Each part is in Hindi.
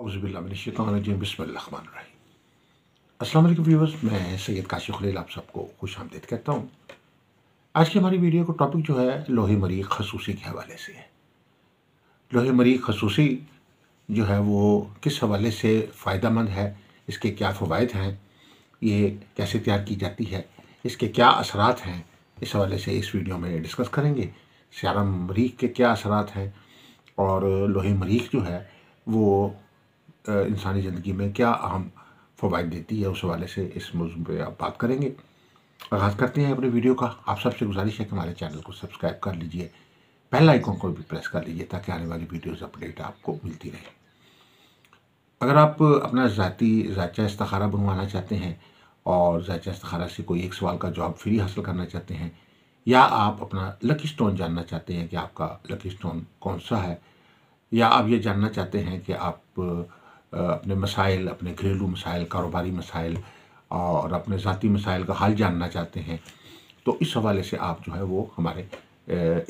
अस्सलाम वालेकुम व्यूवर्स मैं सैयद काशी खलील आप सबको खुश आमदेद कहता हूँ आज की हमारी वीडियो का टॉपिक जो है लोहे मरी खसूसी के हवाले से है लोहे मरीख खसूसी जो है वो किस हवाले से फ़ायदा मंद है इसके क्या फ़वाद हैं ये कैसे तैयार की जाती है इसके क्या असरात हैं इस हवाले से इस वीडियो में डिस्कस करेंगे सियारा मरीख के क्या असरात हैं और लोहे मरीख जो है वो इंसानी ज़िंदगी में क्या अहम फ़वाद देती है उस हवाले से इस मौजू पर आप बात करेंगे आगाज़ करते हैं अपने वीडियो का आप सबसे गुजारिश है कि हमारे चैनल को सब्सक्राइब कर लीजिए पहला आइकॉन को भी प्रेस कर लीजिए ताकि आने वाली वीडियोस अपडेट आपको मिलती रहे अगर आप अपना ज़ाती जायचा इस्तारा बनवाना चाहते हैं और जायचा इस्तारा से कोई एक सवाल का जॉब फ्री हासिल करना चाहते हैं या आप अपना लकी स्टोन जानना चाहते हैं कि आपका लकी स्टोन कौन सा है या आप ये जानना चाहते हैं कि आप अपने मसाइल अपने घरेलू मसाइल कारोबारी मसाइल और अपने ज़ाती मसाइल का हाल जानना चाहते हैं तो इस हवाले से आप जो है वो हमारे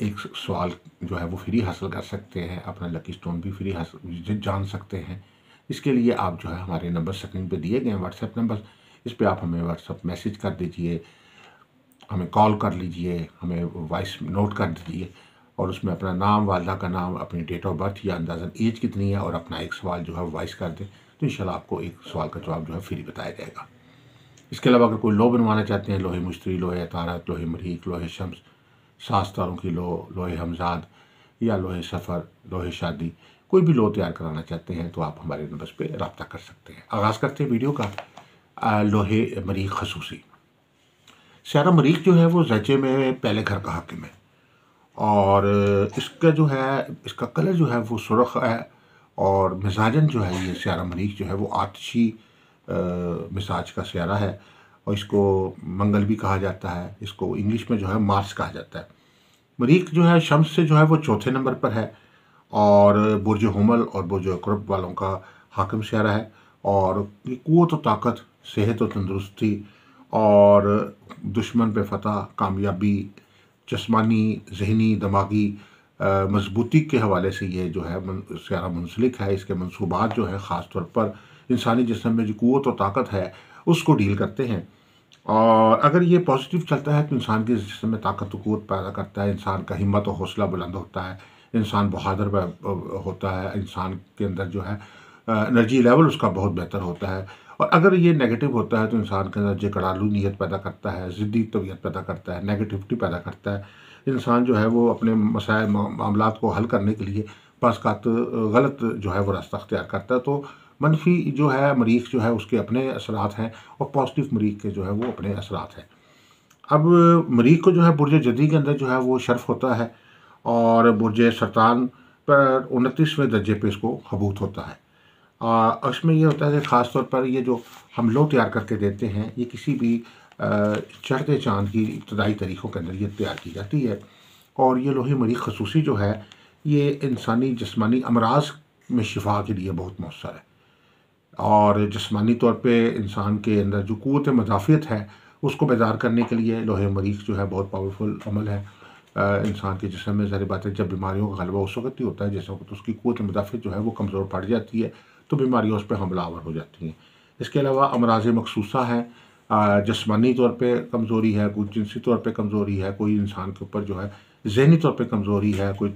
एक सवाल जो है वो फ्री हासिल कर सकते हैं अपना लकी स्टोन भी फ्री हासिल जान सकते हैं इसके लिए आप जो है हमारे नंबर स्क्रीन पे दिए गए हैं व्हाट्सएप नंबर इस पर आप हमें व्हाट्सएप मैसेज कर दीजिए हमें कॉल कर लीजिए हमें वॉइस नोट कर दीजिए और उसमें अपना नाम वालदा का नाम अपनी डेट ऑफ बर्थ या अंदाजन एज कितनी है और अपना एक सवाल जो है वॉइस कर दें तो इंशाल्लाह आपको एक सवाल का जवाब जो है फ्री बताया जाएगा इसके अलावा अगर कोई लो बनवाना चाहते हैं लोहे मुश्तरी लोहे अतारत लोहे मरीक लोहे शम्स सास तारों की लो लोहे हमजाद या लोहे सफ़र लोहे शादी कोई भी लो तैयार कराना चाहते हैं तो आप हमारे नंबर पर रबता कर सकते हैं आगाज़ करते हैं वीडियो का लोहे मरीक खसूसी सारा मरीक जो है वो जचे में पहले घर का हाकिम है और इसका जो है इसका कलर जो है वो सुरख है और मिजाजन जो है ये स्यारा मरीख जो है वो आतशी मिजाज का स्यारा है और इसको मंगल भी कहा जाता है इसको इंग्लिश में जो है मार्स कहा जाता है मरीख जो है शम्स से जो है वो चौथे नंबर पर है और बुरज हमल और बुरज अक्रब वालों का हाकम स्यारा है और कुत व ताकत सेहत व तंदरुस्ती और दुश्मन पे फतह कामयाबी जसमानी जहनी दिमागी मजबूती के हवाले से ये जो है सारा मुंसलिक है इसके मनसूबात जो हैं ख़ास तौर पर इंसानी जिसम में जो क़ुत और ताकत है उसको डील करते हैं और अगर ये पॉजिटिव चलता है तो इंसान के जिसम में ताकत क़ुत पैदा करता है इंसान का हिम्मत और हौसला बुलंद होता है इंसान बहादुर होता है इंसान के अंदर जो है एनर्जी लेवल उसका बहुत बेहतर होता है और अगर ये नेगेटिव होता है तो इंसान के अंदर जकड़ालू नीयत पैदा करता है ज़िद्दी तबीयत पैदा करता है नेगेटिविटी पैदा करता है इंसान जो है वो अपने मसायल मामला को हल करने के लिए का गलत जो है वो रास्ता अख्तियार करता है तो मनफी जो है मरीख जो है उसके अपने असरात हैं और पॉजिटिव मरीख के जो है वो अपने असरात हैं अब मरीख को जो है बुरज जदी के अंदर जो है वो शर्फ होता है और बुरज सरतान पर उनतीसवें दर्जे पे इसको हबूत होता है उसमें यह होता है कि ख़ास तौर पर ये जो हम लोग तैयार करके देते हैं ये किसी भी चढ़ते चांद की इब्तदाई तरीक़ों के अंदर ये तैयार की जाती है और ये लोहे मरी खसूसी जो है ये इंसानी जिसमानी अमराज में शिफा के लिए बहुत मौसर है और जिसमानी तौर पर इंसान के अंदर जो क़वत मदाफ़ियत है उसको बेदार करने के लिए लोहे मरीख जो है बहुत पावरफुल अमल है इंसान के जिसम में ज़ाहिर बात है जब बीमारियों का गलबा उस वक्त ही होता है जैसे वक्त तो उसकी कुत मुदाफ़त जो है वो कमज़ोर पड़ जाती है तो बीमारियाँ उस पर हमलावर हो जाती हैं इसके अलावा अमराज मखसूसा हैं जिसमानी तौर पर कमज़ोरी है कोई जिनसी तौर पर कमज़ोरी है कोई इंसान के ऊपर जो है जहनी तौर पर कमज़ोरी है कोई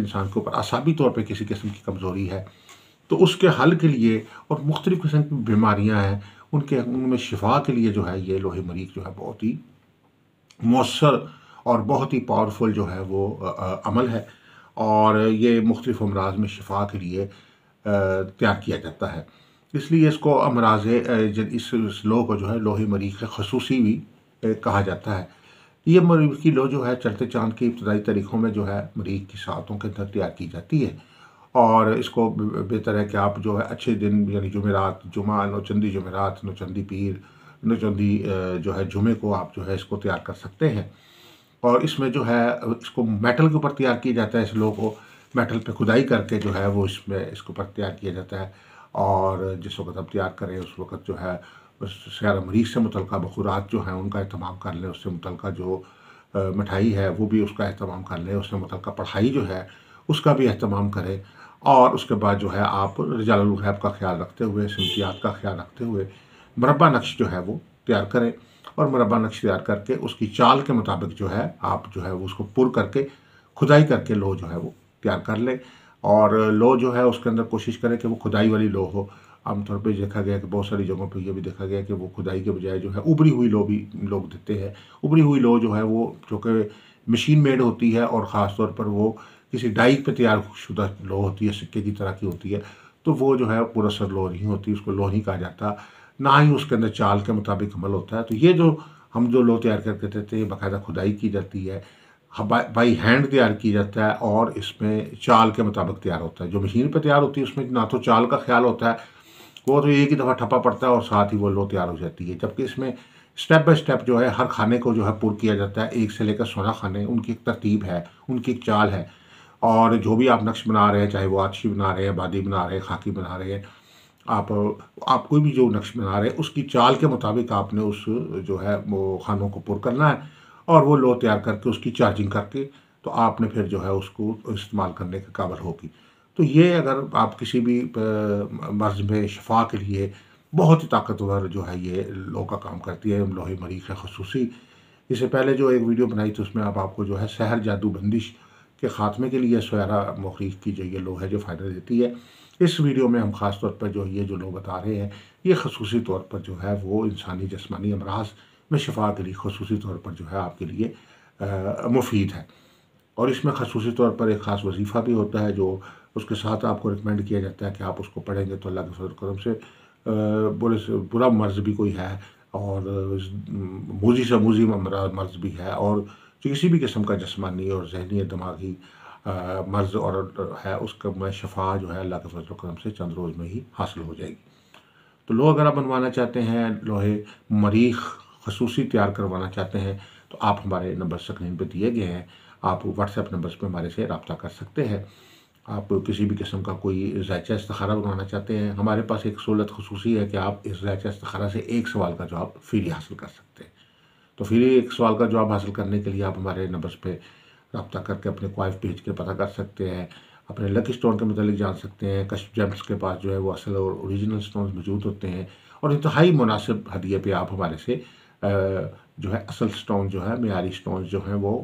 इंसान के ऊपर असाबी तौर पर किसी किस्म की कमज़ोरी है तो उसके हल के लिए और मुख्तलिफ़ किस्म की बीमारियाँ हैं उनके उनमें शिफा के लिए जो है ये लोहे मरीक जो है बहुत ही मौसर और बहुत ही पावरफुल जो है वो अमल है और ये मुख्तफ अमराज में शफा के लिए तैयार किया जाता है इसलिए इसको अमराज इस, लो को जो है लोहे मरीज खसूसी भी कहा जाता है ये मरीज की लो जो है चलते चांद की इब्तदाई तरीक़ों में जो है मरीज की सातों के अंदर तैयार की जाती है और इसको बेहतर है कि आप जो है अच्छे दिन यानी जुमेरात जुमा नौचंदी जुमेरात नौचंदी पीर नौचंदी जो है जुमे को आप जो है इसको तैयार कर सकते हैं और इसमें जो है इसको मेटल के ऊपर तैयार किया जाता है इस लोगों को मेटल पे खुदाई करके जो है वो इसमें इसके ऊपर तैयार किया जाता है और जिस वक्त हम तैयार करें उस वक्त जो है सैर मरीज से मुतल बखूरात जो है उनका अहतमाम कर लें उससे मुतल जो मिठाई है वो भी उसका अहतमाम कर लें उससे मुतल पढ़ाई जो है उसका भी अहतमाम करें और उसके बाद जो है आप रजालहैब का ख्याल रखते हुए सिमतियात का ख्याल रखते हुए मरबा नक्श जो है वो तैयार करें और मुरबा नक्श तैयार करके उसकी चाल के मुताबिक जो है आप जो है उसको पुर करके खुदाई करके लो जो है वो तैयार कर लें और लो जो है उसके अंदर कोशिश करें कि वो खुदाई वाली लो हो आमतौर पर देखा गया कि बहुत सारी जगहों पर यह भी देखा गया कि वो खुदाई के बजाय जो है उभरी हुई लो भी लोग देते हैं उबरी हुई लो जो है वो जो कि मशीन मेड होती है और ख़ास तौर पर वो किसी डाइक पे तैयार शुदा लो होती है सिक्के की तरह की होती है तो वो जो है पूरा सर लोह नहीं होती उसको लोह नहीं कहा जाता ना ही उसके अंदर चाल के मुताबिक अमल होता है तो ये जो हम जो लो तैयार करके देते हैं बाकायदा खुदाई की जाती है हाँ, बाई हैंड तैयार की जाता है और इसमें चाल के मुताबिक तैयार होता है जो मशीन पर तैयार होती है उसमें ना तो चाल का ख्याल होता है वो तो एक ही दफ़ा ठप्पा पड़ता है और साथ ही वो लो तैयार हो जाती है जबकि इसमें स्टेप बाय स्टेप जो है हर खाने को जो है पुर किया जाता है एक से लेकर सोलह खाने उनकी एक तरतीब है उनकी एक चाल है और जो भी आप नक्श बना रहे हैं चाहे वो आदशी बना रहे हैं बादी बना रहे हैं खाकी बना रहे हैं आप आप कोई भी जो नक्श बना रहे हैं उसकी चाल के मुताबिक आपने उस जो है वो खानों को पुर करना है और वो लो तैयार करके उसकी चार्जिंग करके तो आपने फिर जो है उसको इस्तेमाल करने के काबल होगी तो ये अगर आप किसी भी मर्ज़ में शफा के लिए बहुत ही ताकतवर जो है ये लो का काम करती है लोहे मरीख है खसूसी इससे पहले जो एक वीडियो बनाई थी उसमें आप आपको जो है सहर जादू बंदिश के ख़ात्मे के लिए सोहरा मरीख की जो ये लो है जो फ़ायदा देती है इस वीडियो में हम ख़ास तौर पर जो ये जो लोग बता रहे हैं ये खसूस तौर पर जो है वो इंसानी जस्मानी अमराज में शफा के लिए खसूस तौर पर जो है आपके लिए मुफीद है और इसमें खसूस तौर पर एक ख़ास वजीफ़ा भी होता है जो उसके साथ आपको रिकमेंड किया जाता है कि आप उसको पढ़ेंगे तो अल्लाह के फजल करम से बोले से बुरा मर्ज़ भी कोई है और मोजी से मोजी मर्ज भी है और किसी भी किस्म का जस्मानी और जहनी दिमागी मर्ज और है उसका मैं शफा जो है अल्लाह के फजल करम से चंद रोज़ में ही हासिल हो जाएगी तो लोह अगर आप बनवाना चाहते हैं लोहे मरीख खसूसी तैयार करवाना चाहते हैं तो आप हमारे नंबर स्क्रीन पर दिए गए हैं आप व्हाट्सएप नंबर पर हमारे से रबता कर सकते हैं आप किसी भी किस्म का कोई जायचा इस्तारा बनवाना चाहते हैं हमारे पास एक सहूलत खसूसी है कि आप इस जायचा इस्तारा से एक सवाल का जवाब फ्री हासिल कर सकते हैं तो फ्री एक सवाल का जवाब हासिल करने के लिए आप हमारे नंबर पर रब्ता करके अपने क्वाइफ भेज के पता कर सकते हैं अपने लकी स्टोन के मतलब जान सकते हैं कश जेम्स के पास जो है वो असल और ओरिजिनल स्टोन मौजूद होते हैं और इंतहाई मुनासिब हदिये पे आप हमारे से जो है असल स्टोन जो है मीरी स्टोन जो हैं वो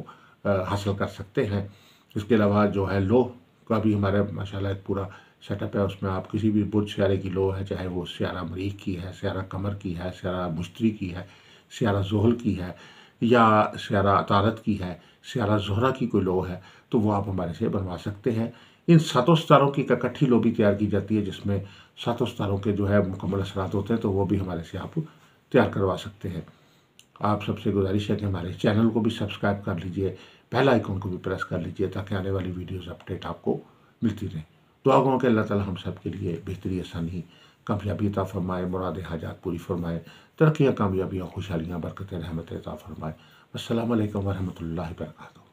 हासिल कर सकते हैं इसके अलावा जो है लो का भी हमारे माशा एक पूरा सेटअप है उसमें आप किसी भी बुध सियारे की लो है चाहे वो सियारा मरीख की है स्यारा कमर की है सारा मुश्तरी की है स्यारा जोहल की है या सियारा तारत की है श्यारा जहरा की कोई लो है तो वो आप हमारे से बनवा सकते हैं इन सातों सितारों की इकट्ठी लो भी तैयार की जाती है जिसमें सातों सितारों के जो है मुकम्मल असरात होते हैं तो वो भी हमारे से आप तैयार करवा सकते हैं आप सबसे गुजारिश है कि हमारे चैनल को भी सब्सक्राइब कर लीजिए पहला आइकॉन को भी प्रेस कर लीजिए ताकि आने वाली वीडियोज़ अपडेट आपको मिलती रहें दुआ गो के अल्लाह ताली हम सब के लिए बेहतरी आसानी कामयाबी अता फरमाए मुराद हाजात पूरी फरमाए तरक्याँ कामयाबियाँ खुशहालियाँ बरकत रहमत अता फरमाए असल वरहमल वर्का